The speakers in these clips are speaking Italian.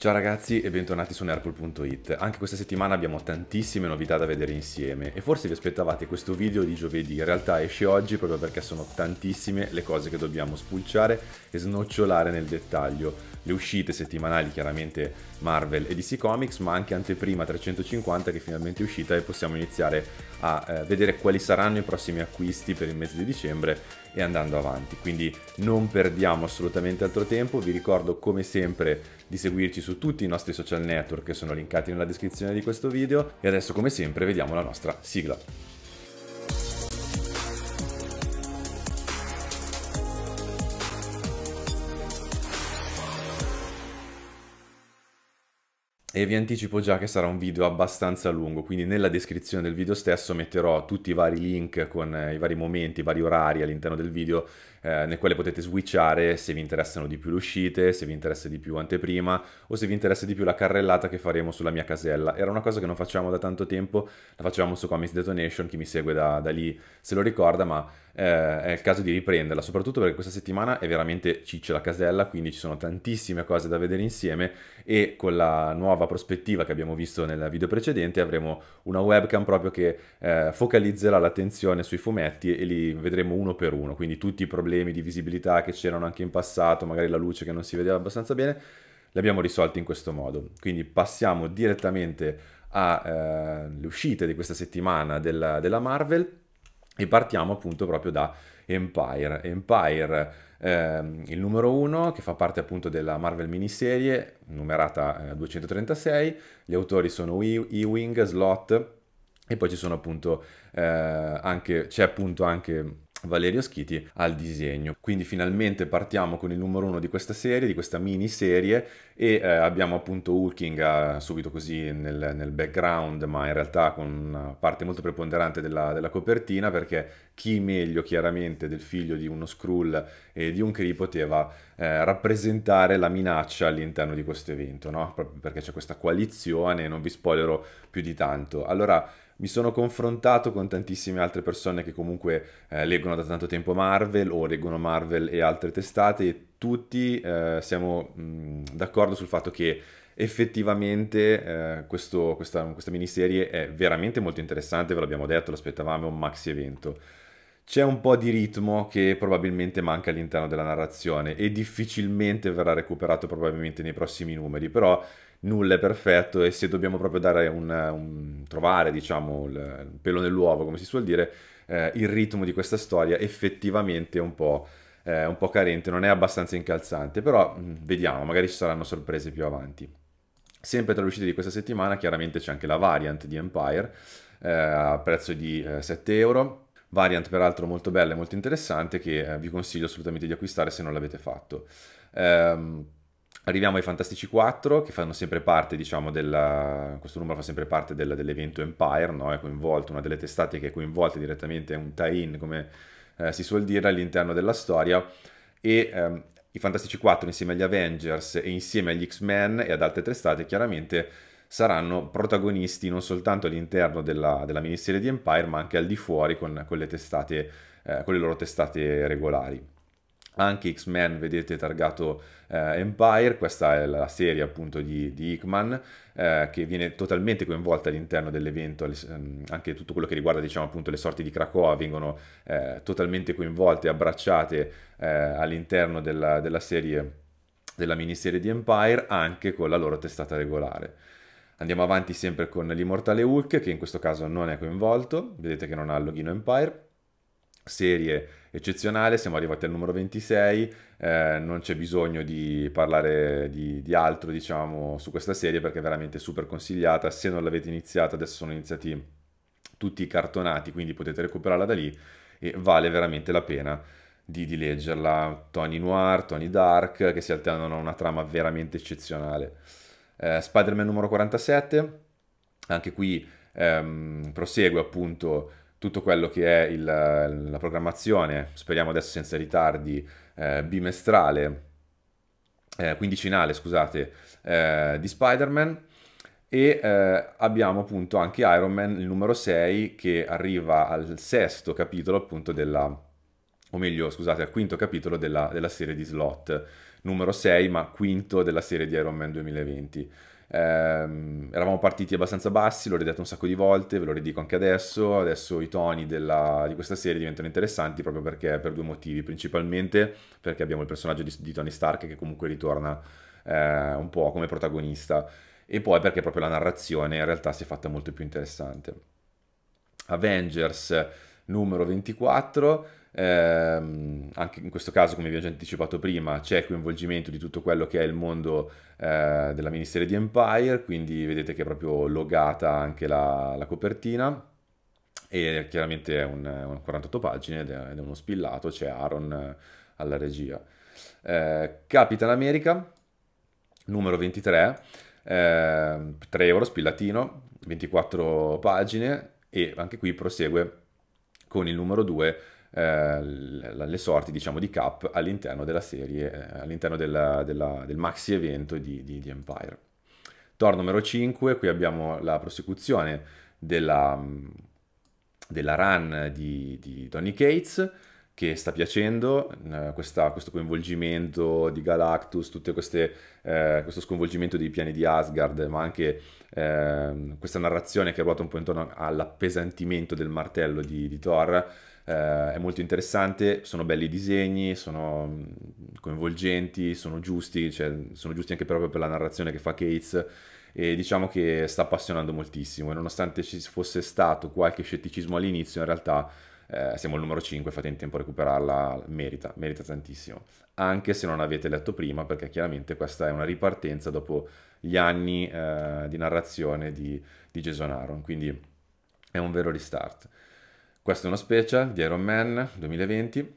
Ciao ragazzi e bentornati su Nerpol.it. Anche questa settimana abbiamo tantissime novità da vedere insieme e forse vi aspettavate questo video di giovedì, in realtà esce oggi proprio perché sono tantissime le cose che dobbiamo spulciare e snocciolare nel dettaglio. Le uscite settimanali chiaramente Marvel e DC Comics, ma anche anteprima 350 che finalmente è uscita e possiamo iniziare a eh, vedere quali saranno i prossimi acquisti per il mese di dicembre e andando avanti. Quindi non perdiamo assolutamente altro tempo, vi ricordo come sempre di seguirci su tutti i nostri social network che sono linkati nella descrizione di questo video e adesso come sempre vediamo la nostra sigla. e vi anticipo già che sarà un video abbastanza lungo, quindi nella descrizione del video stesso metterò tutti i vari link con eh, i vari momenti, i vari orari all'interno del video eh, nel quale potete switchare se vi interessano di più le uscite, se vi interessa di più anteprima o se vi interessa di più la carrellata che faremo sulla mia casella. Era una cosa che non facciamo da tanto tempo, la facevamo su Comics Detonation, chi mi segue da, da lì se lo ricorda, ma eh, è il caso di riprenderla, soprattutto perché questa settimana è veramente ciccia la casella, quindi ci sono tantissime cose da vedere insieme e con la nuova prospettiva che abbiamo visto nel video precedente avremo una webcam proprio che eh, focalizzerà l'attenzione sui fumetti e li vedremo uno per uno, quindi tutti i problemi di visibilità che c'erano anche in passato, magari la luce che non si vedeva abbastanza bene, li abbiamo risolti in questo modo. Quindi passiamo direttamente alle eh, uscite di questa settimana della, della Marvel e partiamo appunto proprio da Empire. Empire, ehm, il numero 1, che fa parte appunto della Marvel miniserie, numerata eh, 236. Gli autori sono Ewing, Slot, e poi ci sono appunto, eh, anche, c'è appunto anche Valerio Schiti al disegno. Quindi finalmente partiamo con il numero uno di questa serie, di questa miniserie e eh, abbiamo appunto Hulking eh, subito così nel, nel, background ma in realtà con una parte molto preponderante della, della, copertina perché chi meglio chiaramente del figlio di uno Skrull e di un Kree poteva eh, rappresentare la minaccia all'interno di questo evento, no? Proprio perché c'è questa coalizione, non vi spoilerò più di tanto. Allora mi sono confrontato con tantissime altre persone che comunque eh, leggono da tanto tempo Marvel o leggono Marvel e altre testate e tutti eh, siamo mh, mm, d'accordo sul fatto che effettivamente eh, questo, questa, questa miniserie è veramente molto interessante, ve l'abbiamo detto, l'aspettavamo, è un maxi evento. C'è un po' di ritmo che probabilmente manca all'interno della narrazione e difficilmente verrà recuperato probabilmente nei prossimi numeri, però nulla è perfetto e se dobbiamo proprio dare un, un trovare, diciamo, il pelo nell'uovo, come si suol dire, eh, il ritmo di questa storia effettivamente è un po', eh, un po' carente, non è abbastanza incalzante, però mm, vediamo, magari ci saranno sorprese più avanti. Sempre tra l'uscita di questa settimana chiaramente c'è anche la variant di Empire eh, a prezzo di 7 eh, euro, variant peraltro molto bella e molto interessante che eh, vi consiglio assolutamente di acquistare se non l'avete fatto. Ehm, Arriviamo ai Fantastici 4 che fanno sempre parte, diciamo, della... questo numero fa sempre parte della, dell'evento Empire, no? è coinvolto, una delle testate che è coinvolta direttamente, è un tie-in come eh, si suol dire all'interno della storia e ehm, i Fantastici 4 insieme agli Avengers e insieme agli X-Men e ad altre testate chiaramente saranno protagonisti non soltanto all'interno della, della miniserie di Empire ma anche al di fuori con, con, testate, eh, con le loro testate regolari anche X-Men vedete targato eh, Empire, questa è la serie appunto di, di Hickman eh, che viene totalmente coinvolta all'interno dell'evento, ehm, anche tutto quello che riguarda diciamo appunto le sorti di Krakoa vengono eh, totalmente coinvolte, abbracciate eh, all'interno della, della serie, della miniserie di Empire anche con la loro testata regolare. Andiamo avanti sempre con l'immortale Hulk che in questo caso non è coinvolto, vedete che non ha il loghino Empire, serie eccezionale, siamo arrivati al numero 26, eh, non c'è bisogno di parlare di, di, altro diciamo su questa serie perché è veramente super consigliata, se non l'avete iniziata adesso sono iniziati tutti i cartonati, quindi potete recuperarla da lì e vale veramente la pena di, di leggerla, Tony Noir, Tony Dark, che si alternano a una trama veramente eccezionale. Eh, Spider-Man numero 47, anche qui ehm, prosegue appunto tutto quello che è il, la programmazione, speriamo adesso senza ritardi, eh, bimestrale, eh, quindicinale, scusate, eh, di Spider-Man e eh, abbiamo appunto anche Iron Man, il numero 6, che arriva al sesto capitolo appunto della, o meglio, scusate, al quinto capitolo della, della serie di slot, numero 6, ma quinto della serie di Iron Man 2020. Ehm, eravamo partiti abbastanza bassi, l'ho ridato un sacco di volte, ve lo ridico anche adesso. Adesso i toni della, di questa serie diventano interessanti proprio perché per due motivi, principalmente perché abbiamo il personaggio di, di Tony Stark che comunque ritorna eh, un po' come protagonista e poi perché proprio la narrazione in realtà si è fatta molto più interessante. Avengers numero 24 eh, anche in questo caso, come vi ho già anticipato prima, c'è coinvolgimento di tutto quello che è il mondo eh, della miniserie di Empire, quindi vedete che è proprio logata anche la, la copertina. E chiaramente è un, un 48 pagine ed è, ed è uno spillato, c'è Aaron eh, alla regia. Eh, Capitan America, numero 23, 3 ehm, euro spillatino, 24 pagine e anche qui prosegue con il numero 2 eh, le sorti diciamo, di Cap all'interno della serie, eh, all'interno della, della, del maxi evento di, di, di Empire. Tor numero 5, qui abbiamo la prosecuzione della, mm, della run di, di Donny Cates che sta piacendo, eh, questa, questo coinvolgimento di Galactus, queste, eh, questo sconvolgimento dei piani di Asgard, ma anche eh, questa narrazione che ruota un po' intorno all'appesantimento del martello di, di Thor, eh, è molto interessante, sono belli i disegni, sono mm, coinvolgenti, sono giusti, cioè, sono giusti anche proprio per la narrazione che fa Cates e diciamo che sta appassionando moltissimo e nonostante ci fosse stato qualche scetticismo all'inizio in realtà eh, siamo al numero 5, fate in tempo a recuperarla, merita, merita tantissimo. Anche se non avete letto prima, perché chiaramente questa è una ripartenza dopo gli anni eh, di narrazione di, di Jason Aaron, quindi è un vero restart. Questo è una special di Iron Man 2020.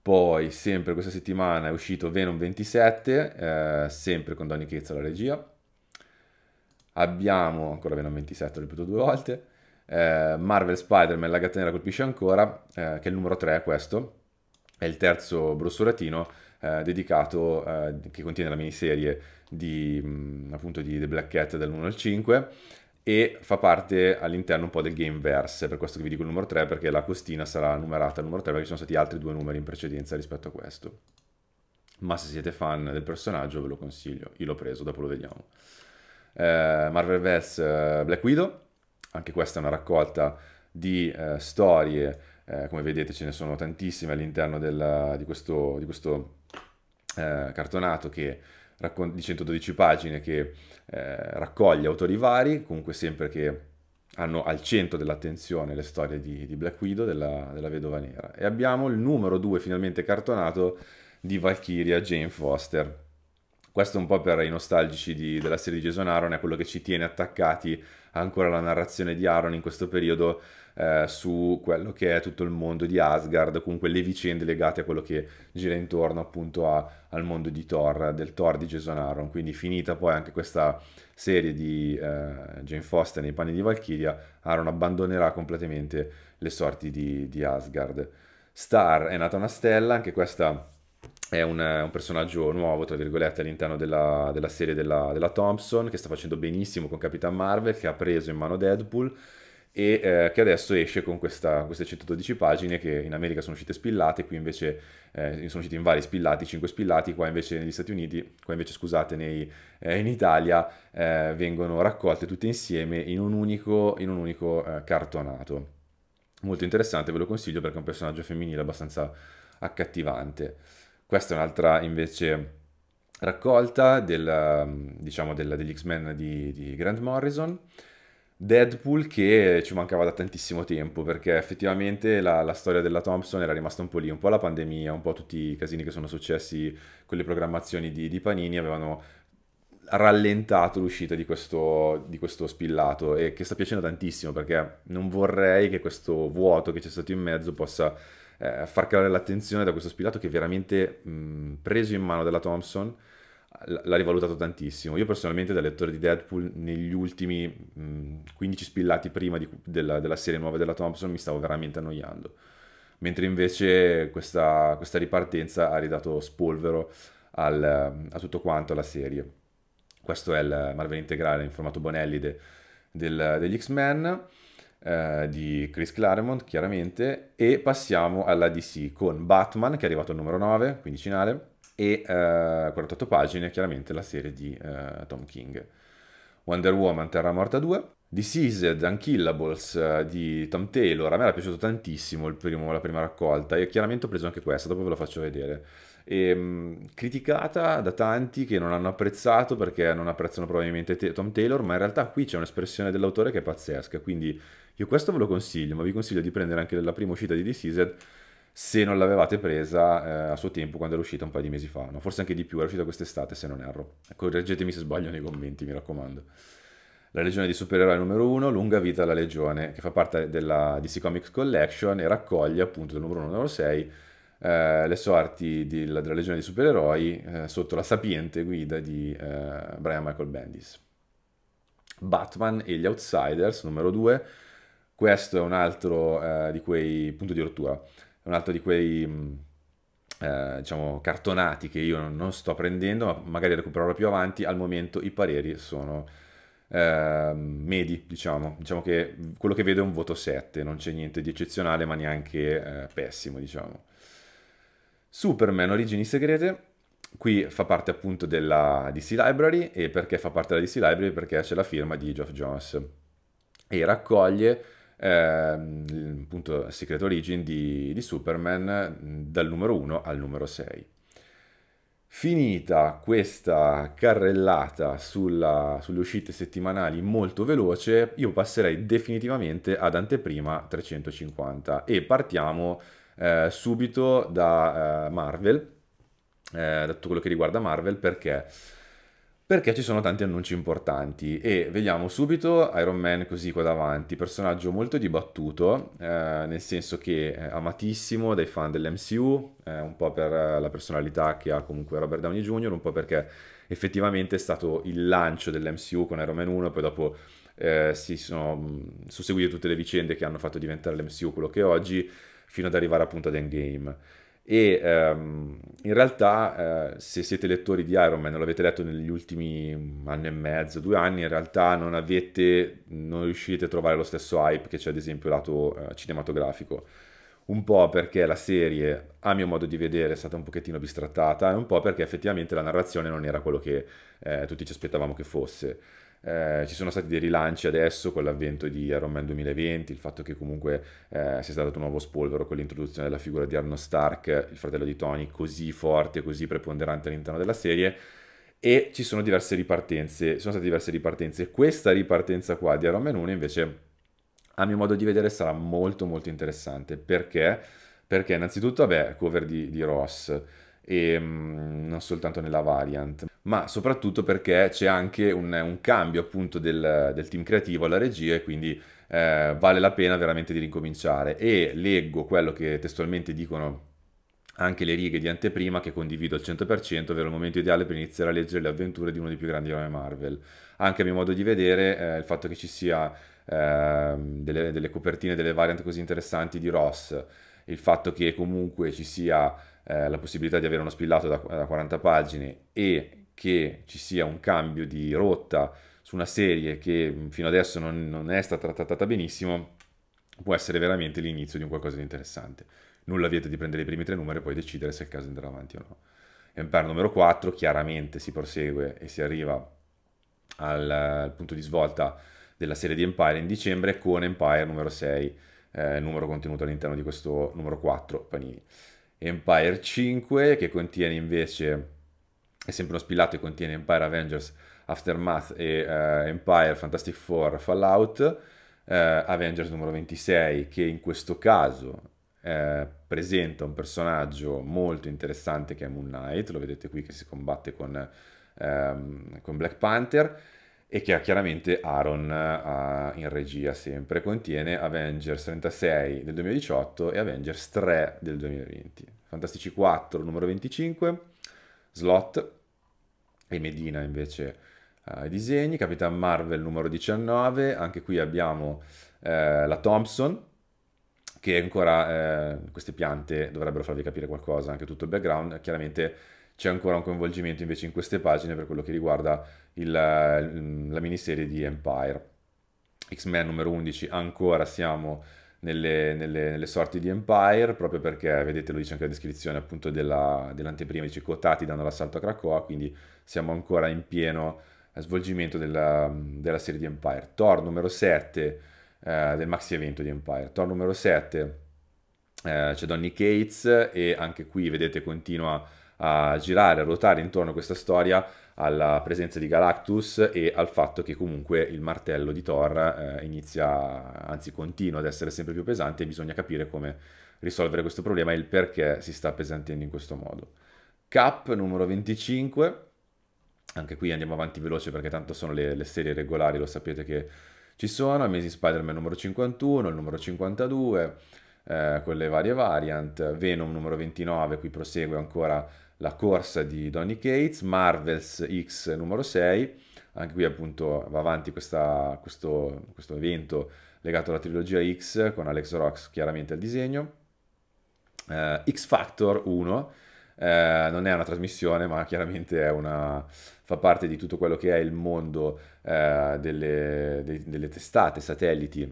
Poi, sempre questa settimana, è uscito Venom 27, eh, sempre con Donny Chezzo alla regia. Abbiamo, ancora Venom 27, l'ho ripetuto due volte, eh, Marvel Spider-Man, la gatta colpisce ancora, eh, che è il numero 3 questo, è il terzo brossuratino eh, dedicato, eh, che contiene la miniserie di, mm, appunto di The Black Cat dall'1 al 5, e fa parte all'interno un po' del game gameverse, per questo che vi dico il numero 3 perché la costina sarà numerata al numero 3 perché ci sono stati altri due numeri in precedenza rispetto a questo. Ma se siete fan del personaggio ve lo consiglio, io l'ho preso, dopo lo vediamo. Eh, Marvel vs eh, Black Widow, anche questa è una raccolta di eh, storie, eh, come vedete ce ne sono tantissime all'interno di questo, di questo eh, cartonato che raccon- di 112 pagine che eh, raccoglie autori vari, comunque sempre che hanno al centro dell'attenzione le storie di, di Black Widow, della, della, vedova nera. E abbiamo il numero 2 finalmente cartonato di Valkyria Jane Foster. Questo un po' per i nostalgici di, della serie di Jason Aaron è quello che ci tiene attaccati ancora alla narrazione di Aaron in questo periodo eh, su quello che è tutto il mondo di Asgard, comunque le vicende legate a quello che gira intorno appunto a, al mondo di Thor, del Thor di Jason Aaron. Quindi finita poi anche questa serie di eh, Jane Foster nei panni di Valkyria, Aaron abbandonerà completamente le sorti di, di Asgard. Star è nata una stella, anche questa è un, un, personaggio nuovo, tra virgolette, all'interno della, della, serie della, della Thompson, che sta facendo benissimo con Capitan Marvel, che ha preso in mano Deadpool e eh, che adesso esce con questa, queste 112 pagine che in America sono uscite spillate, qui invece eh, sono uscite in vari spillati, 5 spillati, qua invece negli Stati Uniti, qua invece scusate, nei, eh, in Italia eh, vengono raccolte tutte insieme in un unico, in un unico eh, cartonato. Molto interessante, ve lo consiglio perché è un personaggio femminile abbastanza accattivante. Questa è un'altra invece raccolta del, diciamo, della, degli X-Men di, di Grant Morrison. Deadpool che ci mancava da tantissimo tempo perché effettivamente la, la, storia della Thompson era rimasta un po' lì, un po' la pandemia, un po' tutti i casini che sono successi con le programmazioni di, di Panini avevano rallentato l'uscita di questo, di questo, spillato e che sta piacendo tantissimo perché non vorrei che questo vuoto che c'è stato in mezzo possa eh, far calare l'attenzione da questo spillato che è veramente mh, mm, preso in mano dalla Thompson l'ha rivalutato tantissimo. Io personalmente da lettore di Deadpool negli ultimi mh, 15 spillati prima di, della, della, serie nuova della Thompson mi stavo veramente annoiando. Mentre invece questa, questa ripartenza ha ridato spolvero al, a tutto quanto alla serie. Questo è il Marvel integrale in formato Bonellide del, degli X-Men. Uh, di Chris Claremont, chiaramente, e passiamo alla DC con Batman, che è arrivato al numero 9, quindicinale, e eh, 48 pagine, chiaramente la serie di eh, Tom King. Wonder Woman Terra Morta 2, Diseased, Unkillables eh, di Tom Taylor, a me era piaciuto tantissimo primo, la prima raccolta e chiaramente ho preso anche questa, dopo ve la faccio vedere. E, ehm, mh, criticata da tanti che non hanno apprezzato perché non apprezzano probabilmente te- Tom Taylor, ma in realtà qui c'è un'espressione dell'autore che è pazzesca, quindi io questo ve lo consiglio, ma vi consiglio di prendere anche la prima uscita di Diseased se non l'avevate presa eh, a suo tempo quando era uscita un paio di mesi fa, no? forse anche di più, era uscita quest'estate se non erro. Correggetemi ecco, se sbaglio nei commenti, mi raccomando. La Legione di Supereroi numero 1, Lunga Vita alla Legione, che fa parte della DC Comics Collection e raccoglie appunto dal numero 1 al numero 6 eh, le sorti di, la, della Legione di Supereroi eh, sotto la sapiente guida di eh, Brian Michael Bendis. Batman e gli Outsiders numero 2, questo è un altro eh, di quei punti di rottura è un altro di quei mm, eh, diciamo cartonati che io non sto prendendo, ma magari recupererò più avanti. Al momento i pareri sono eh, medi, diciamo. Diciamo che quello che vedo è un voto 7, non c'è niente di eccezionale, ma neanche eh, pessimo, diciamo. Superman Origini Segrete, qui fa parte appunto della DC Library e perché fa parte della DC Library? Perché c'è la firma di Geoff Jones e raccoglie ehm, appunto Secret Origin di, di Superman mm, dal numero 1 al numero 6. Finita questa carrellata sulla, sulle uscite settimanali molto veloce, io passerei definitivamente ad anteprima 350 e partiamo eh, subito da eh, Marvel, eh, da tutto quello che riguarda Marvel, perché perché ci sono tanti annunci importanti e vediamo subito Iron Man così qua davanti, personaggio molto dibattuto, eh, nel senso che è amatissimo dai fan dell'MCU, eh, un po' per eh, la personalità che ha comunque Robert Downey Jr., un po' perché effettivamente è stato il lancio dell'MCU con Iron Man 1, poi dopo eh, si sono mm, susseguite tutte le vicende che hanno fatto diventare l'MCU quello che è oggi, fino ad arrivare appunto ad Endgame. E ehm, in realtà, eh, se siete lettori di Iron Man, non l'avete letto negli ultimi mm, anni e mezzo, due anni, in realtà non avete, non riuscite a trovare lo stesso hype che c'è ad esempio lato eh, cinematografico. Un po' perché la serie, a mio modo di vedere, è stata un pochettino bistrattata, e un po' perché effettivamente la narrazione non era quello che eh, tutti ci aspettavamo che fosse eh, ci sono stati dei rilanci adesso con l'avvento di Iron Man 2020, il fatto che comunque eh, sia stato un nuovo spolvero con l'introduzione della figura di Arno Stark, il fratello di Tony, così forte, così preponderante all'interno della serie e ci sono diverse ripartenze, sono state diverse ripartenze. Questa ripartenza qua di Iron Man 1 invece a mio modo di vedere sarà molto molto interessante perché perché innanzitutto vabbè cover di, di Ross e mh, mm, non soltanto nella variant, ma soprattutto perché c'è anche un, un cambio appunto del, del, team creativo alla regia e quindi eh, vale la pena veramente di ricominciare. E leggo quello che testualmente dicono anche le righe di anteprima che condivido al 100%, ovvero il momento ideale per iniziare a leggere le avventure di uno dei più grandi eroi Marvel. Anche a mio modo di vedere, eh, il fatto che ci sia eh, delle, delle copertine, delle variant così interessanti di Ross, il fatto che comunque ci sia eh, la possibilità di avere uno spillato da, da 40 pagine e che ci sia un cambio di rotta su una serie che mm, fino adesso non, non è stata trattata benissimo, può essere veramente l'inizio di un qualcosa di interessante. Nulla vieta di prendere i primi tre numeri e poi decidere se è il caso di andare avanti o no. Empire numero 4 chiaramente si prosegue e si arriva al, al punto di svolta della serie di Empire in dicembre con Empire numero 6, eh, numero contenuto all'interno di questo numero 4 Panini. Empire 5 che contiene invece, è sempre uno spillato e contiene Empire Avengers Aftermath e uh, Empire Fantastic Four Fallout, uh, Avengers numero 26 che in questo caso eh, presenta un personaggio molto interessante che è Moon Knight, lo vedete qui che si combatte con, ehm, con Black Panther, e che ha chiaramente Aaron uh, in regia sempre. Contiene Avengers 36 del 2018 e Avengers 3 del 2020. Fantastici 4 numero 25, Slot e Medina invece uh, i disegni, Capitan Marvel numero 19, anche qui abbiamo eh, la Thompson che ancora eh, queste piante dovrebbero farvi capire qualcosa, anche tutto il background, chiaramente c'è ancora un coinvolgimento invece in queste pagine per quello che riguarda il, la miniserie di Empire. X-Men numero 11 ancora siamo nelle, nelle, nelle, sorti di Empire, proprio perché, vedete, lo dice anche la descrizione appunto della, dell'anteprima, dice quotati danno l'assalto a Krakoa, quindi siamo ancora in pieno eh, svolgimento della, della serie di Empire. Thor numero 7 eh, del maxi evento di Empire. Thor numero 7 eh, c'è Donny Cates e anche qui, vedete, continua a girare, a ruotare intorno a questa storia alla presenza di Galactus e al fatto che comunque il martello di Thor eh, inizia, anzi continua ad essere sempre più pesante e bisogna capire come risolvere questo problema e il perché si sta appesantendo in questo modo. Cap numero 25, anche qui andiamo avanti veloce perché tanto sono le, le serie regolari, lo sapete che ci sono, Amazing Spider-Man numero 51, il numero 52, eh, con le varie variant, Venom numero 29, qui prosegue ancora la corsa di Donny Cates, Marvels X numero 6, anche qui appunto va avanti questa, questo, questo, evento legato alla trilogia X con Alex Rox chiaramente al disegno, eh, X Factor 1, eh, non è una trasmissione ma chiaramente una, fa parte di tutto quello che è il mondo eh, delle, de, delle testate satelliti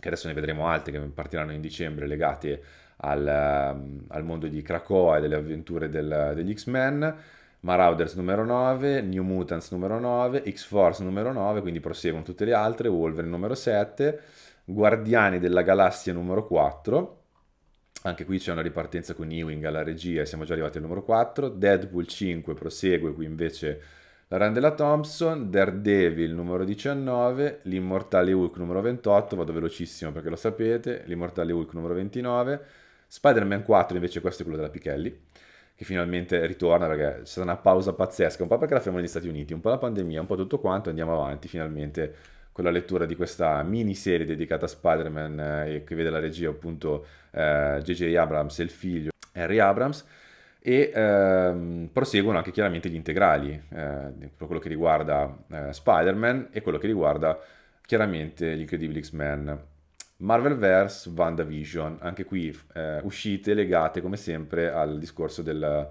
che adesso ne vedremo altre che partiranno in dicembre legate al, ehm, al mondo di Krakoa e delle avventure del, degli X-Men, Marauders numero 9, New Mutants numero 9, X-Force numero 9, quindi proseguono tutte le altre, Wolverine numero 7, Guardiani della Galassia numero 4, anche qui c'è una ripartenza con Ewing alla regia, e siamo già arrivati al numero 4, Deadpool 5 prosegue, qui invece la Randella Thompson, Daredevil numero 19, l'Immortale Hulk numero 28, vado velocissimo perché lo sapete, l'Immortale Hulk numero 29, Spider-Man 4 invece questo è quello della Pichelli, che finalmente ritorna perché c'è stata una pausa pazzesca, un po' perché la fermo negli Stati Uniti, un po' la pandemia, un po' tutto quanto, andiamo avanti finalmente con la lettura di questa miniserie dedicata a Spider-Man eh, che vede la regia appunto JJ eh, Abrams e il figlio Harry Abrams e ehm, proseguono anche chiaramente gli integrali eh, per quello che riguarda eh, Spider-Man e quello che riguarda chiaramente gli incredibili X-Men Marvel Marvelverse, WandaVision, anche qui eh, uscite legate come sempre al discorso del,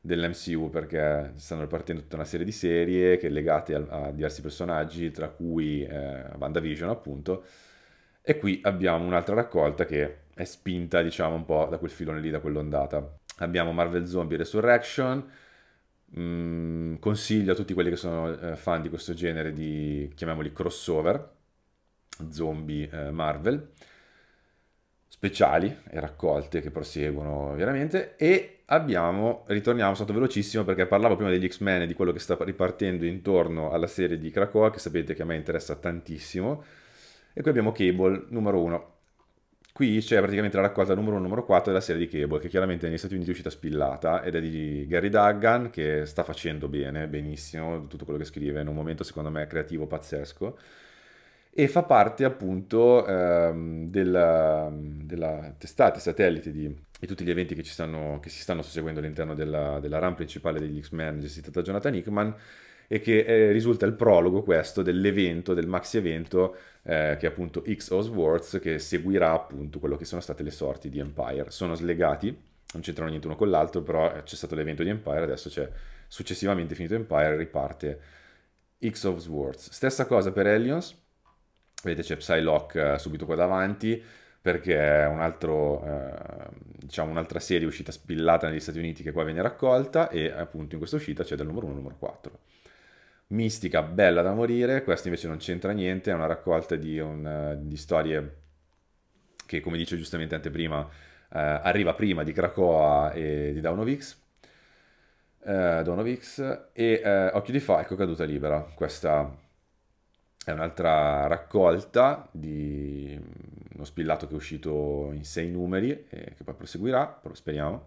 dell'MCU perché stanno ripartendo tutta una serie di serie che legate a, a diversi personaggi, tra cui eh, WandaVision appunto, e qui abbiamo un'altra raccolta che è spinta diciamo un po' da quel filone lì, da quell'ondata. Abbiamo Marvel Zombie Resurrection, mh, mm, consiglio a tutti quelli che sono eh, fan di questo genere di, chiamiamoli crossover, zombie eh, Marvel speciali e raccolte che proseguono veramente e abbiamo, ritorniamo, sono stato velocissimo perché parlavo prima degli X-Men e di quello che sta ripartendo intorno alla serie di Krakoa che sapete che a me interessa tantissimo e qui abbiamo Cable numero 1 qui c'è praticamente la raccolta numero 1 numero 4 della serie di Cable che chiaramente negli Stati Uniti è uscita spillata ed è di Gary Duggan che sta facendo bene, benissimo tutto quello che scrive in un momento secondo me creativo pazzesco e fa parte appunto ehm, della, della, testata satellite di, di, tutti gli eventi che, stanno, che si stanno susseguendo all'interno della, della RAM principale degli X-Men gestita da Jonathan Hickman e che eh, risulta il prologo questo dell'evento, del maxi evento eh, che è appunto X Osworth che seguirà appunto quello che sono state le sorti di Empire. Sono slegati, non c'entrano niente uno con l'altro, però eh, c'è stato l'evento di Empire, adesso c'è successivamente finito Empire, riparte X Osworth. Stessa cosa per Aliens Vedete c'è Psylocke eh, subito qua davanti, perché è un altro, eh, diciamo un'altra serie uscita spillata negli Stati Uniti che qua viene raccolta e appunto in questa uscita c'è del numero 1 al numero 4. Mistica, bella da morire, questa invece non c'entra niente, è una raccolta di, un, eh, di, storie che come dice giustamente anteprima eh, arriva prima di Krakoa e di Daunovix. Eh, Daunovix e eh, Occhio di Falco, caduta libera, questa è un'altra raccolta di uno spillato che è uscito in sei numeri e che poi proseguirà, speriamo.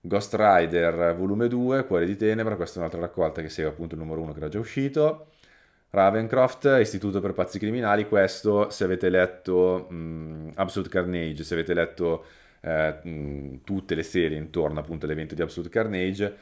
Ghost Rider volume 2, Cuore di Tenebra, questa è un'altra raccolta che segue appunto il numero 1 che era già uscito. Ravencroft, Istituto per Pazzi Criminali, questo se avete letto mh, mm, Absolute Carnage, se avete letto eh, mh, mm, tutte le serie intorno appunto all'evento di Absolute Carnage,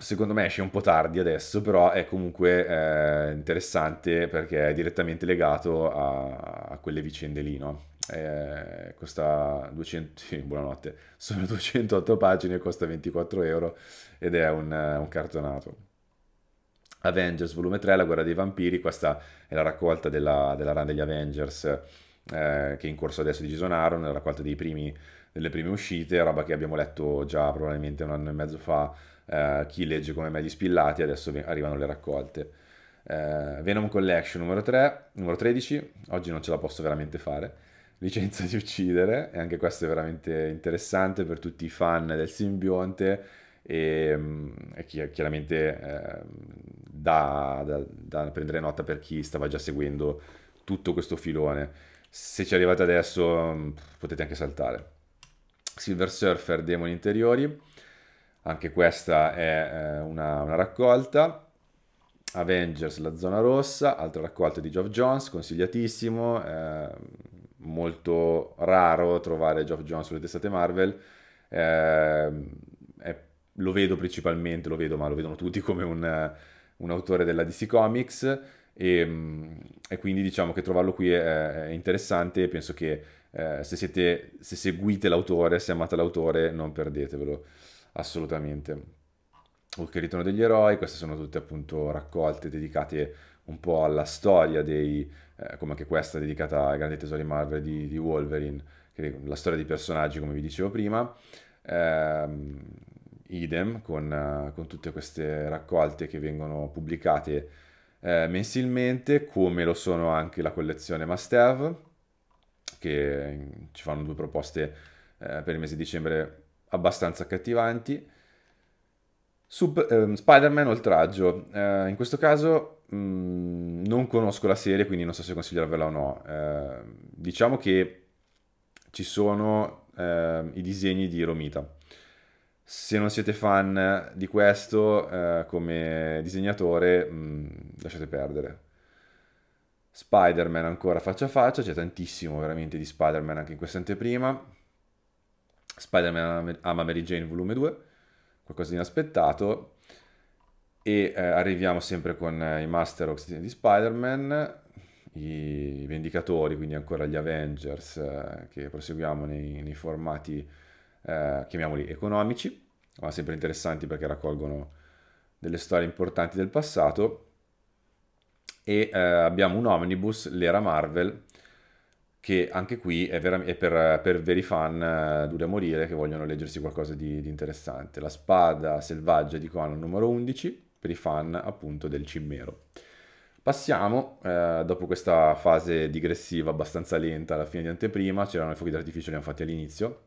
secondo me esce un po' tardi adesso, però è comunque eh, interessante perché è direttamente legato a, a quelle vicende lì, no? Eh, costa 200, sì, buonanotte, sono 208 pagine, costa 24 euro ed è un, un cartonato. Avengers volume 3, la guerra dei vampiri, questa è la raccolta della, della run degli Avengers eh, che è in corso adesso di Jason Aaron, la raccolta primi, delle prime uscite, roba che abbiamo letto già probabilmente un anno e mezzo fa uh, chi legge come me gli spillati, adesso arrivano le raccolte. Uh, Venom Collection numero 3, numero 13, oggi non ce la posso veramente fare. Licenza di uccidere, e anche questo è veramente interessante per tutti i fan del simbionte e, mm, e chiaramente eh, da, da, da prendere nota per chi stava già seguendo tutto questo filone. Se ci arrivate adesso mm, potete anche saltare. Silver Surfer, Demoni Interiori, anche questa è eh, una, una, raccolta. Avengers, la zona rossa, altra raccolta di Geoff Jones, consigliatissimo, eh, molto raro trovare Geoff Jones sulle testate Marvel, eh, è, lo vedo principalmente, lo vedo ma lo vedono tutti come un, un autore della DC Comics e, ehm, e, quindi diciamo che trovarlo qui è, è interessante penso che eh, se, siete, se seguite l'autore, se amate l'autore non perdetevelo assolutamente. Hulk il Ritorno degli Eroi, queste sono tutte appunto raccolte dedicate un po' alla storia dei, eh, come anche questa dedicata ai grandi tesori Marvel di, di Wolverine, che, la storia dei personaggi come vi dicevo prima, eh, idem con, eh, con, tutte queste raccolte che vengono pubblicate eh, mensilmente, come lo sono anche la collezione Must Have, che mm, ci fanno due proposte eh, per il mese di dicembre abbastanza accattivanti. Sub, ehm, Spider-Man Oltraggio, eh, in questo caso mh, mm, non conosco la serie, quindi non so se consigliarvela o no. Eh, diciamo che ci sono eh, i disegni di Romita. Se non siete fan di questo eh, come disegnatore, mh, mm, lasciate perdere. Spider-Man ancora faccia a faccia, c'è tantissimo veramente di Spider-Man anche in questa anteprima Spider-Man ama Mary Jane volume 2, qualcosa di inaspettato, e eh, arriviamo sempre con eh, i Master Rocks di Spider-Man, i Vendicatori, quindi ancora gli Avengers, eh, che proseguiamo nei, nei formati, eh, chiamiamoli economici, ma sempre interessanti perché raccolgono delle storie importanti del passato, e eh, abbiamo un omnibus, l'era Marvel, che anche qui è, vera- è per, per, veri fan uh, eh, duri a morire che vogliono leggersi qualcosa di, di interessante. La spada selvaggia di Conan numero 11 per i fan appunto del cimmero. Passiamo, eh, dopo questa fase digressiva abbastanza lenta alla fine di anteprima, c'erano i fuochi d'artificio, li hanno fatti all'inizio,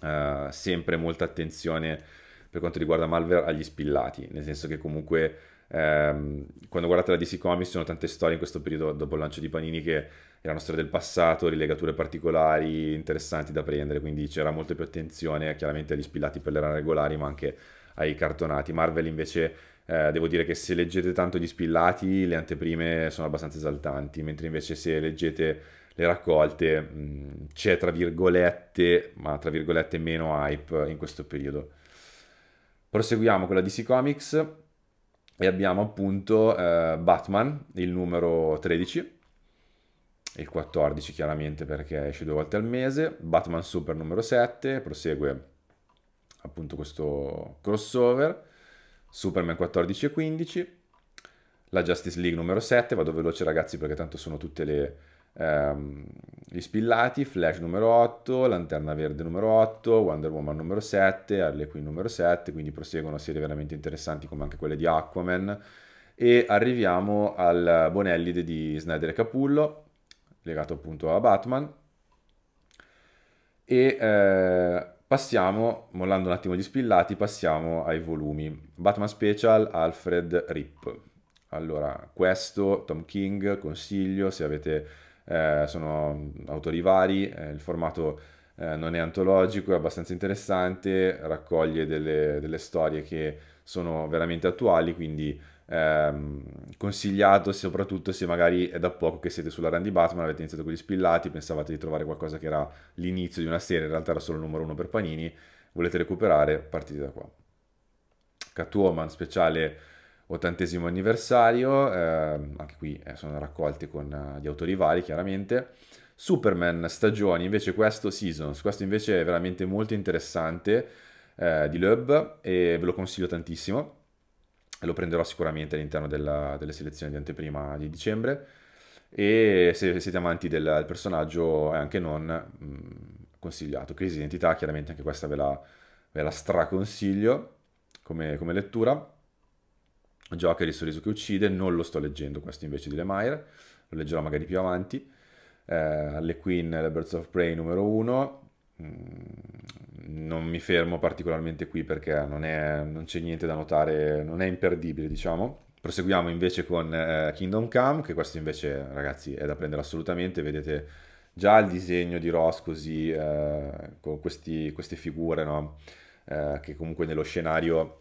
eh, sempre molta attenzione per quanto riguarda malware agli spillati, nel senso che comunque ehm, quando guardate la DC Comics ci sono tante storie in questo periodo dopo il lancio di Panini che erano storie del passato, rilegature particolari, interessanti da prendere, quindi c'era molta più attenzione chiaramente agli spillati per le rane regolari ma anche ai cartonati. Marvel invece eh, devo dire che se leggete tanto gli spillati le anteprime sono abbastanza esaltanti, mentre invece se leggete le raccolte mh, mm, c'è tra virgolette, ma tra virgolette meno hype in questo periodo. Proseguiamo con la DC Comics e abbiamo appunto eh, Batman, il numero 13, il 14 chiaramente perché esce due volte al mese, Batman Super numero 7, prosegue appunto questo crossover, Superman 14 e 15, la Justice League numero 7, vado veloce ragazzi perché tanto sono tutte le, ehm, Gli Spillati, Flash numero 8, Lanterna Verde numero 8, Wonder Woman numero 7, Harley Quinn numero 7, quindi proseguono serie veramente interessanti come anche quelle di Aquaman e arriviamo al Bonellide di Snyder e Capullo, legato appunto a Batman, e eh, passiamo, mollando un attimo gli spillati, passiamo ai volumi. Batman Special, Alfred Rip. Allora, questo, Tom King, consiglio, se avete eh, sono autori vari, eh, il formato eh, non è antologico, è abbastanza interessante, raccoglie delle, delle storie che sono veramente attuali, quindi ehm, consigliato soprattutto se magari è da poco che siete sulla Randy Batman, avete iniziato con gli spillati, pensavate di trovare qualcosa che era l'inizio di una serie, in realtà era solo il numero uno per Panini, volete recuperare, partite da qua. Catwoman speciale ottantesimo anniversario, eh, anche qui eh, sono raccolti con uh, gli autori vari chiaramente. Superman stagioni, invece questo Seasons, questo invece è veramente molto interessante eh, di Loeb e ve lo consiglio tantissimo, lo prenderò sicuramente all'interno della, delle selezioni di anteprima di dicembre e se siete amanti del, del personaggio e anche non mh, mm, consigliato. Crisi di identità, chiaramente anche questa ve la, ve la straconsiglio come, come lettura. Joker il sorriso che uccide, non lo sto leggendo questo invece di Lemire, lo leggerò magari più avanti. Eh, Le Queen, The Birds of Prey numero 1, mm, non mi fermo particolarmente qui perché non, è, non, c'è niente da notare, non è imperdibile diciamo. Proseguiamo invece con eh, Kingdom Come, che questo invece ragazzi è da prendere assolutamente, vedete già il disegno di Ross così, eh, con questi, queste figure no? Eh, che comunque nello scenario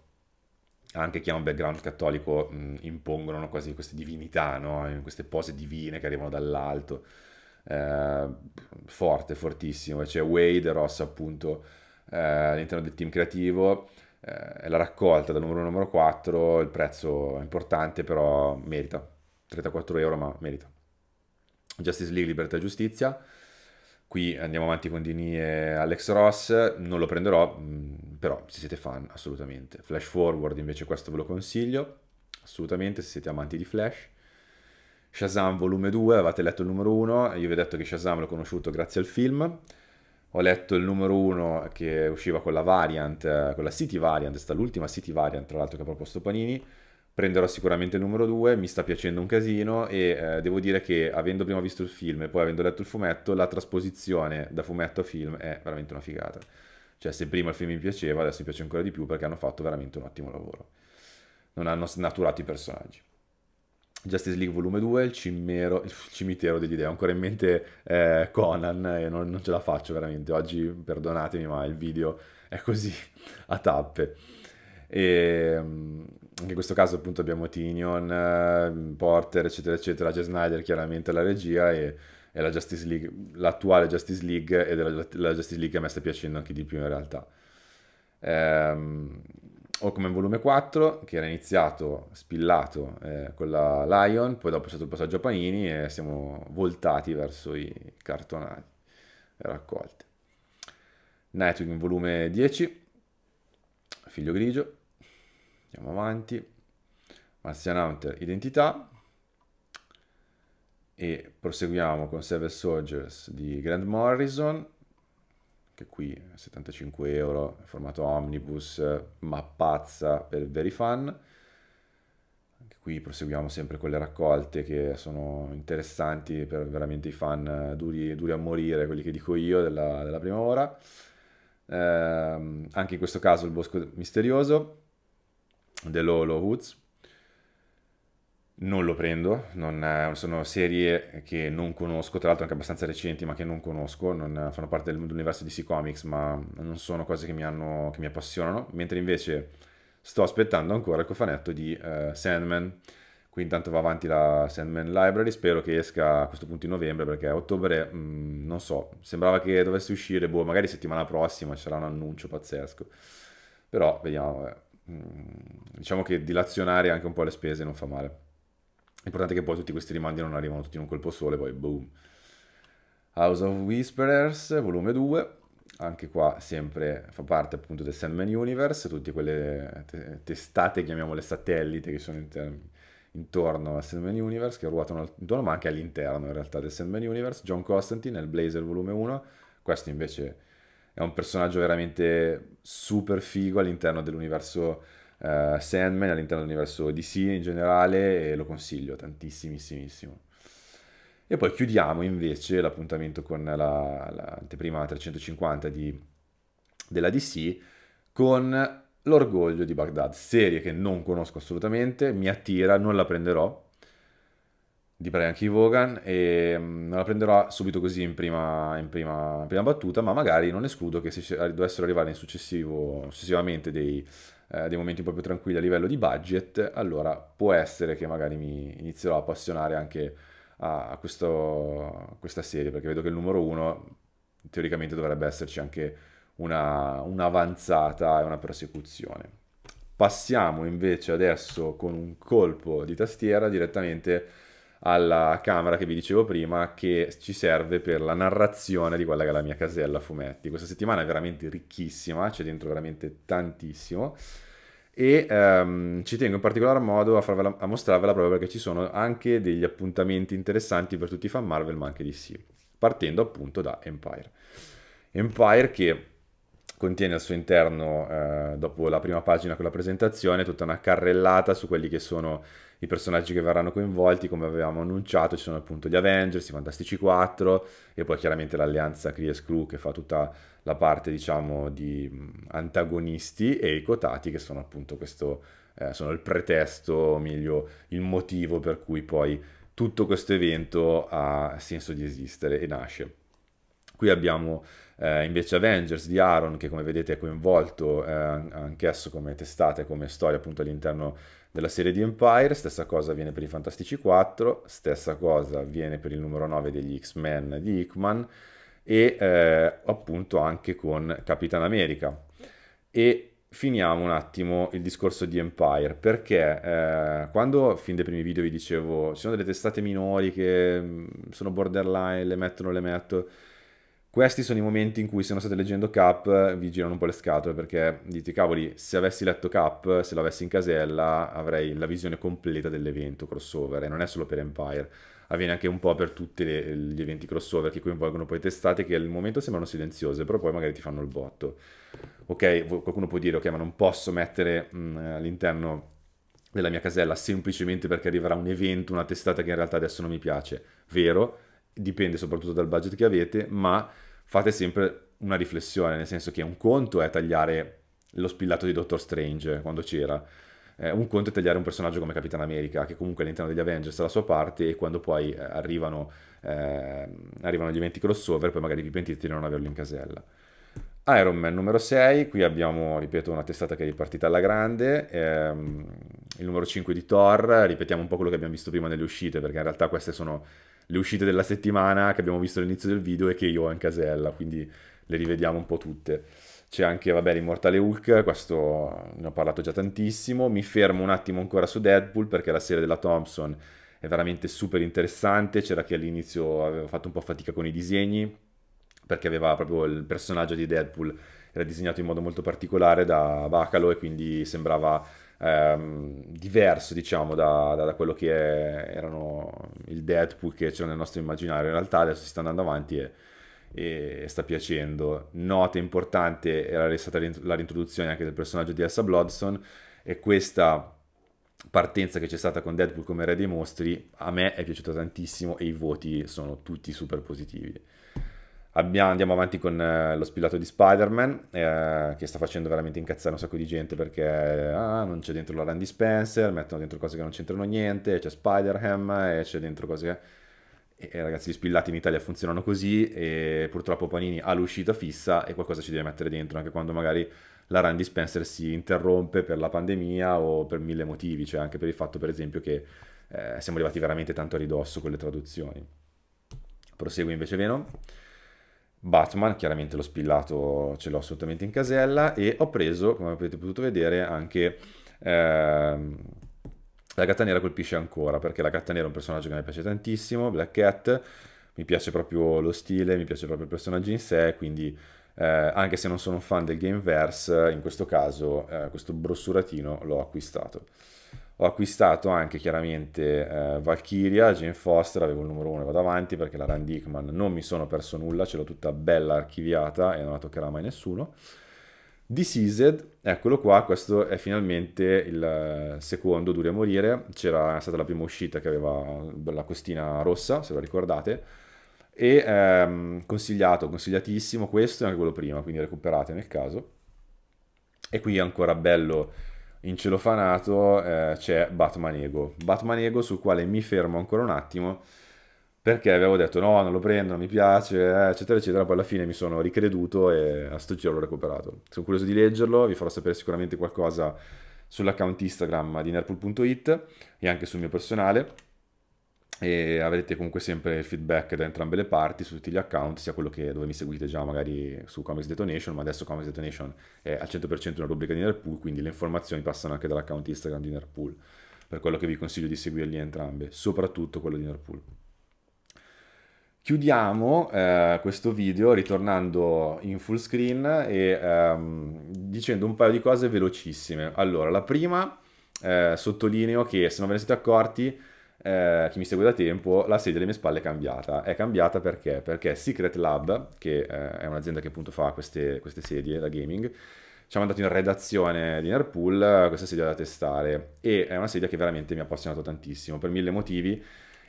anche chi ha un background cattolico mh, impongono quasi queste divinità, no? queste pose divine che arrivano dall'alto, eh, forte, fortissimo. C'è Wade Ross appunto eh, all'interno del team creativo, eh, è la raccolta dal numero 1 al numero 4, il prezzo è importante però merita, 34 euro ma merita. Justice League, Libertà e Giustizia, Qui andiamo avanti con Dini e Alex Ross, non lo prenderò, mm, però se siete fan assolutamente. Flash Forward invece questo ve lo consiglio, assolutamente se siete amanti di Flash. Shazam volume 2, avete letto il numero 1, io vi ho detto che Shazam l'ho conosciuto grazie al film. Ho letto il numero 1 che usciva con la variant, eh, con la City Variant, è stata l'ultima City Variant tra l'altro che ha proposto Panini prenderò sicuramente il numero 2, mi sta piacendo un casino e eh, devo dire che avendo prima visto il film e poi avendo letto il fumetto, la trasposizione da fumetto a film è veramente una figata. Cioè se prima il film mi piaceva, adesso mi piace ancora di più perché hanno fatto veramente un ottimo lavoro. Non hanno snaturato i personaggi. Justice League Volume 2, il, cimero, il cimitero degli dei. Ho ancora in mente eh, Conan e non, non ce la faccio veramente. Oggi, perdonatemi, ma il video è così a tappe. E, ehm, anche in questo caso appunto abbiamo Tinion, ehm, Porter, eccetera, eccetera, Jay Snyder chiaramente la regia e, e la Justice League, l'attuale Justice League e la, Justice League che a me sta piacendo anche di più in realtà. Ehm, come volume 4 che era iniziato spillato eh, con la Lion, poi dopo è stato il passaggio a Panini e siamo voltati verso i cartonati raccolti. Nightwing volume 10, figlio grigio, Andiamo avanti. Martian Hunter, identità. E proseguiamo con Seven Soldiers di Grand Morrison, che qui 75 euro, formato omnibus, ma pazza per veri fan. Anche qui proseguiamo sempre con le raccolte che sono interessanti per veramente i fan duri, duri a morire, quelli che dico io della, della prima ora. Eh, anche in questo caso il bosco misterioso dell'Olo Woods. Non lo prendo, non, eh, sono serie che non conosco, tra l'altro anche abbastanza recenti, ma che non conosco, non eh, fanno parte dell'universo di DC Comics, ma non sono cose che mi, hanno, che mi appassionano, mentre invece sto aspettando ancora il cofanetto di uh, Sandman, qui intanto va avanti la Sandman Library, spero che esca a questo punto in novembre, perché a ottobre, mh, mm, non so, sembrava che dovesse uscire, boh, magari settimana prossima ci sarà un annuncio pazzesco, però vediamo, Mm, diciamo che dilazionare anche un po' le spese non fa male. L'importante è che poi tutti questi rimandi non arrivano tutti in un colpo solo e poi boom. House of Whisperers, volume 2, anche qua sempre fa parte appunto del Sandman Universe, tutte quelle testate, chiamiamole satellite, che sono intorno al Sandman Universe, che ruotano intorno ma anche all'interno in realtà del Sandman Universe. John Constantine, nel Blazer volume 1, questo invece è un personaggio veramente super figo all'interno dell'universo uh, Sandman, all'interno dell'universo DC in generale e lo consiglio tantissimissimo. E poi chiudiamo invece l'appuntamento con l'anteprima la, 350 di, della DC con L'orgoglio di Baghdad, serie che non conosco assolutamente, mi attira, non la prenderò di Brian Kevogan e non mm, la prenderò subito così in prima, in, prima, in prima, battuta, ma magari non escludo che se dovessero arrivare successivamente dei, eh, dei, momenti un po' più tranquilli a livello di budget, allora può essere che magari mi inizierò a appassionare anche a, questo, a questa serie, perché vedo che il numero uno teoricamente dovrebbe esserci anche una, un'avanzata e una persecuzione. Passiamo invece adesso con un colpo di tastiera direttamente alla camera che vi dicevo prima che ci serve per la narrazione di quella che è la mia casella fumetti. Questa settimana è veramente ricchissima, c'è dentro veramente tantissimo e um, ci tengo in particolar modo a, farvela, a, mostrarvela proprio perché ci sono anche degli appuntamenti interessanti per tutti i fan Marvel ma anche di sì, partendo appunto da Empire. Empire che contiene al suo interno, eh, dopo la prima pagina con la presentazione, tutta una carrellata su quelli che sono i personaggi che verranno coinvolti, come avevamo annunciato, ci sono appunto gli Avengers, i Fantastici 4 e poi chiaramente l'alleanza Kree Screw che fa tutta la parte, diciamo, di antagonisti e i Cotati che sono appunto questo, eh, sono il pretesto, o meglio, il motivo per cui poi tutto questo evento ha senso di esistere e nasce. Qui abbiamo eh, invece Avengers di Aaron, che come vedete è coinvolto eh, anch'esso come testata e come storia appunto all'interno della serie di Empire, stessa cosa avviene per i Fantastici 4, stessa cosa avviene per il numero 9 degli X-Men di Hickman e eh, appunto anche con Capitan America. E finiamo un attimo il discorso di Empire, perché eh, quando fin dai primi video vi dicevo ci sono delle testate minori che mm, sono borderline, le mettono, le metto, questi sono i momenti in cui se non state leggendo Cap vi girano un po' le scatole perché dite cavoli, se avessi letto Cap, se l'avessi in casella, avrei la visione completa dell'evento crossover e non è solo per Empire, avviene anche un po' per tutti gli eventi crossover che coinvolgono poi testate che al momento sembrano silenziose, però poi magari ti fanno il botto. Ok, qualcuno può dire ok, ma non posso mettere mh, all'interno della mia casella semplicemente perché arriverà un evento, una testata che in realtà adesso non mi piace. Vero? Dipende soprattutto dal budget che avete, ma fate sempre una riflessione, nel senso che un conto è tagliare lo spillato di Doctor Strange quando c'era, eh, un conto è tagliare un personaggio come Capitan America, che comunque all'interno degli Avengers è la sua parte e quando poi eh, arrivano, eh, arrivano gli eventi crossover, poi magari vi pentite di non averlo in casella. Iron Man numero 6, qui abbiamo, ripeto, una testata che è ripartita alla grande, ehm, il numero 5 di Thor, ripetiamo un po' quello che abbiamo visto prima nelle uscite, perché in realtà queste sono le uscite della settimana che abbiamo visto all'inizio del video e che io ho in casella, quindi le rivediamo un po' tutte. C'è anche, vabbè, l'Immortale Hulk, questo ne ho parlato già tantissimo. Mi fermo un attimo ancora su Deadpool perché la serie della Thompson è veramente super interessante. C'era chi all'inizio aveva fatto un po' fatica con i disegni perché aveva proprio il personaggio di Deadpool era disegnato in modo molto particolare da Bacalo e quindi sembrava ehm, diverso diciamo da, da, da quello che è, erano il Deadpool che c'era nel nostro immaginario in realtà adesso si sta andando avanti e, e sta piacendo nota importante era stata la reintroduzione anche del personaggio di Elsa Bloodstone e questa partenza che c'è stata con Deadpool come re dei mostri a me è piaciuta tantissimo e i voti sono tutti super positivi Abbiamo, andiamo avanti con eh, lo spillato di Spider-Man, eh, che sta facendo veramente incazzare un sacco di gente perché ah, non c'è dentro la Randy Spencer, mettono dentro cose che non c'entrano niente, c'è Spider-Ham e eh, c'è dentro cose che... E, ragazzi, gli spillati in Italia funzionano così e purtroppo Panini ha l'uscita fissa e qualcosa ci deve mettere dentro, anche quando magari la Randy Spencer si interrompe per la pandemia o per mille motivi, cioè anche per il fatto, per esempio, che eh, siamo arrivati veramente tanto a ridosso con le traduzioni. Prosegue invece Venom. Batman, chiaramente l'ho spillato, ce l'ho assolutamente in casella e ho preso, come avete potuto vedere, anche ehm, la gatta nera colpisce ancora, perché la gatta nera è un personaggio che mi piace tantissimo, Black Cat, mi piace proprio lo stile, mi piace proprio il personaggio in sé, quindi eh, anche se non sono un fan del Gameverse, in questo caso eh, questo brossuratino l'ho acquistato. Ho acquistato anche chiaramente eh, Valkyria, Jane Foster, avevo il numero 1 vado avanti perché la Rand Hickman non mi sono perso nulla, ce l'ho tutta bella archiviata e non la toccherà mai nessuno. Deceased, eccolo qua, questo è finalmente il eh, secondo Duri a morire, c'era stata la prima uscita che aveva la costina rossa, se lo ricordate, e ehm, consigliato, consigliatissimo questo e anche quello prima, quindi recuperate nel caso. E qui è ancora bello in celofanato eh, c'è Batman Ego. Batman Ego sul quale mi fermo ancora un attimo perché avevo detto no, non lo prendo, non mi piace, eh, eccetera, eccetera. Poi alla fine mi sono ricreduto e a sto giro l'ho recuperato. Sono curioso di leggerlo, vi farò sapere sicuramente qualcosa sull'account Instagram di Nerpool.it e anche sul mio personale e avrete comunque sempre il feedback da entrambe le parti su tutti gli account, sia quello che, dove mi seguite già magari su Comics Detonation, ma adesso Comics Detonation è al 100% una rubrica di Nerpool, quindi le informazioni passano anche dall'account Instagram di Nerpool, per quello che vi consiglio di seguirli entrambe, soprattutto quello di Nerpool. Chiudiamo eh, questo video ritornando in full screen e ehm, dicendo un paio di cose velocissime. Allora, la prima eh, sottolineo che se non ve ne siete accorti eh, chi mi segue da tempo, la sedia alle mie spalle è cambiata. È cambiata perché? Perché Secret Lab, che eh, è un'azienda che appunto fa queste, queste sedie da gaming, ci ha mandato in redazione di Nerpool eh, questa sedia da testare e è una sedia che veramente mi ha appassionato tantissimo per mille motivi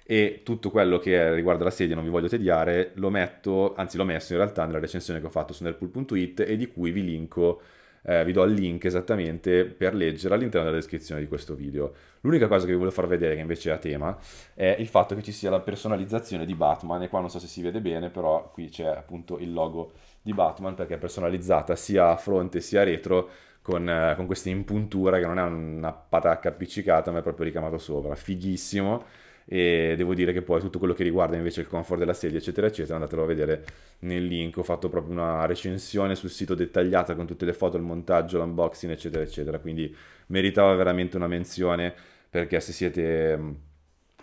e tutto quello che riguarda la sedia non vi voglio tediare, lo metto, anzi l'ho messo in realtà nella recensione che ho fatto su nerpool.it e di cui vi linko eh, vi do il link esattamente per leggere all'interno della descrizione di questo video. L'unica cosa che vi voglio far vedere che invece è a tema è il fatto che ci sia la personalizzazione di Batman e qua non so se si vede bene però qui c'è appunto il logo di Batman perché è personalizzata sia a fronte sia a retro con, eh, con questa impuntura che non è una patacca appiccicata ma è proprio ricamato sopra, fighissimo e devo dire che poi tutto quello che riguarda invece il comfort della sedia eccetera eccetera andatelo a vedere nel link ho fatto proprio una recensione sul sito dettagliata con tutte le foto il montaggio l'unboxing eccetera eccetera quindi meritava veramente una menzione perché se siete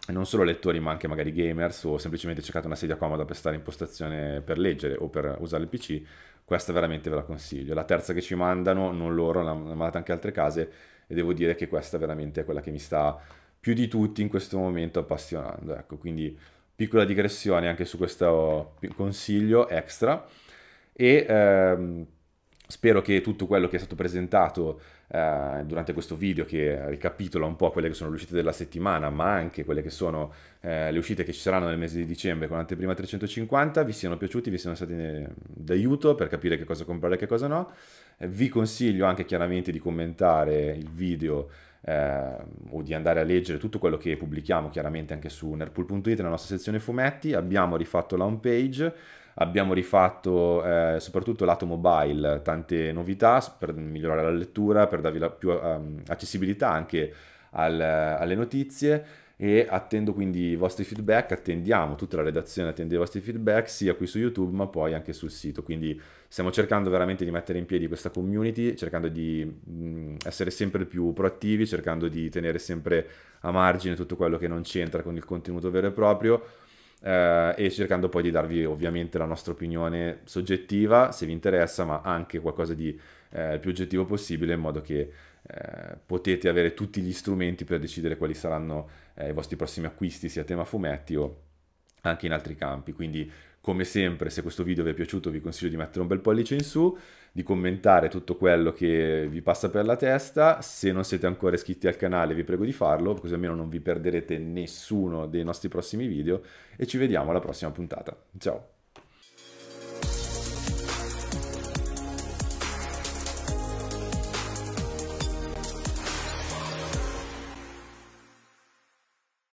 non solo lettori ma anche magari gamers o semplicemente cercate una sedia comoda per stare in postazione per leggere o per usare il pc questa veramente ve la consiglio la terza che ci mandano non loro l'hanno mandata anche altre case e devo dire che questa veramente è quella che mi sta più di tutti in questo momento appassionando. Ecco, quindi piccola digressione anche su questo consiglio extra e ehm, spero che tutto quello che è stato presentato eh, durante questo video che ricapitola un po' quelle che sono le uscite della settimana ma anche quelle che sono eh, le uscite che ci saranno nel mese di dicembre con l'anteprima 350 vi siano piaciuti, vi siano stati eh, d'aiuto per capire che cosa comprare e che cosa no vi consiglio anche chiaramente di commentare il video eh, o di andare a leggere tutto quello che pubblichiamo chiaramente anche su nerpool.it nella nostra sezione fumetti, abbiamo rifatto la home page, abbiamo rifatto eh, soprattutto lato mobile tante novità per migliorare la lettura, per darvi la più um, accessibilità anche al, alle notizie e attendo quindi i vostri feedback, attendiamo, tutta la redazione attende i vostri feedback sia qui su YouTube ma poi anche sul sito, quindi stiamo cercando veramente di mettere in piedi questa community, cercando di mm, essere sempre più proattivi, cercando di tenere sempre a margine tutto quello che non c'entra con il contenuto vero e proprio eh, e cercando poi di darvi ovviamente la nostra opinione soggettiva se vi interessa ma anche qualcosa di eh, più oggettivo possibile in modo che eh, potete avere tutti gli strumenti per decidere quali saranno eh, i vostri prossimi acquisti sia a tema fumetti o anche in altri campi. Quindi come sempre, se questo video vi è piaciuto vi consiglio di mettere un bel pollice in su, di commentare tutto quello che vi passa per la testa. Se non siete ancora iscritti al canale vi prego di farlo, così almeno non vi perderete nessuno dei nostri prossimi video e ci vediamo alla prossima puntata. Ciao!